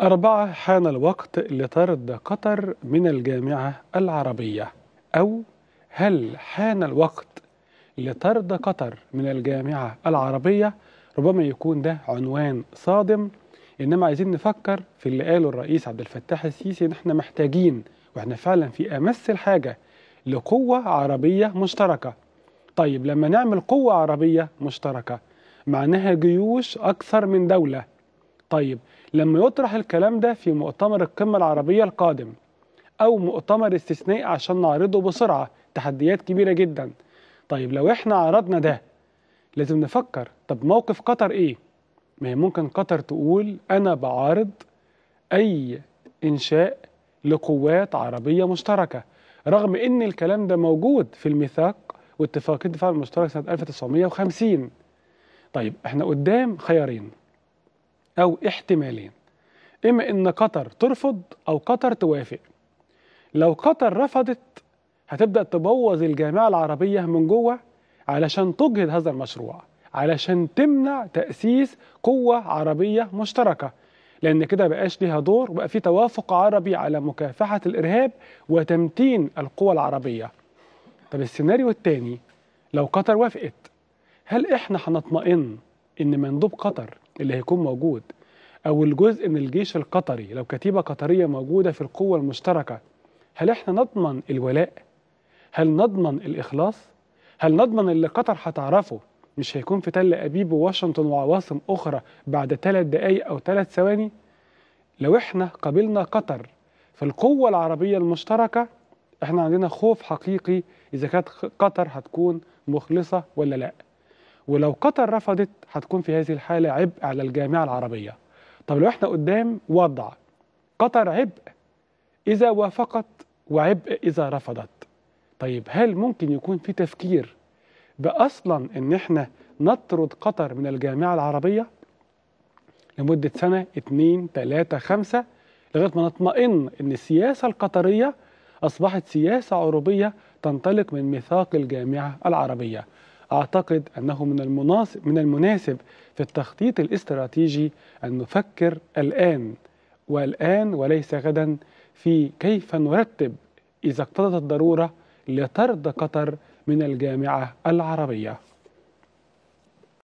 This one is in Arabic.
أربعة حان الوقت لطرد قطر من الجامعة العربية أو هل حان الوقت لطرد قطر من الجامعة العربية ربما يكون ده عنوان صادم إنما عايزين نفكر في اللي قاله الرئيس عبد الفتاح السيسي إن إحنا محتاجين وإحنا فعلا في أمس الحاجة لقوة عربية مشتركة طيب لما نعمل قوة عربية مشتركة معناها جيوش أكثر من دولة طيب لما يطرح الكلام ده في مؤتمر القمة العربية القادم أو مؤتمر استثنائي عشان نعرضه بسرعة تحديات كبيرة جدا طيب لو احنا عرضنا ده لازم نفكر طب موقف قطر ايه؟ ما هي ممكن قطر تقول أنا بعارض أي إنشاء لقوات عربية مشتركة رغم إن الكلام ده موجود في الميثاق واتفاقية الدفاع المشترك سنة 1950 طيب احنا قدام خيارين أو احتمالين إما إن قطر ترفض أو قطر توافق لو قطر رفضت هتبدأ تبوظ الجامعة العربية من جوه علشان تجهد هذا المشروع علشان تمنع تأسيس قوة عربية مشتركة لأن كده بقاش ليها دور وبقى في توافق عربي على مكافحة الإرهاب وتمتين القوى العربية طب السيناريو الثاني لو قطر وافقت هل إحنا هنطمئن إن مندوب قطر اللي هيكون موجود او الجزء من الجيش القطري لو كتيبه قطريه موجوده في القوه المشتركه هل احنا نضمن الولاء هل نضمن الاخلاص هل نضمن اللي قطر هتعرفه مش هيكون في تل ابيب وواشنطن وعواصم اخرى بعد ثلاث دقائق او ثلاث ثواني لو احنا قابلنا قطر في القوه العربيه المشتركه احنا عندنا خوف حقيقي اذا كانت قطر هتكون مخلصه ولا لا ولو قطر رفضت هتكون في هذه الحالة عبء على الجامعة العربية طب لو احنا قدام وضع قطر عبء إذا وافقت وعبء إذا رفضت طيب هل ممكن يكون في تفكير بأصلا إن احنا نطرد قطر من الجامعة العربية لمدة سنة اتنين تلاتة خمسة لغاية ما نطمئن إن السياسة القطرية أصبحت سياسة عربية تنطلق من ميثاق الجامعة العربية أعتقد أنه من المناسب من المناسب في التخطيط الاستراتيجي أن نفكر الآن والآن وليس غدا في كيف نرتب إذا اقتضت الضرورة لطرد قطر من الجامعة العربية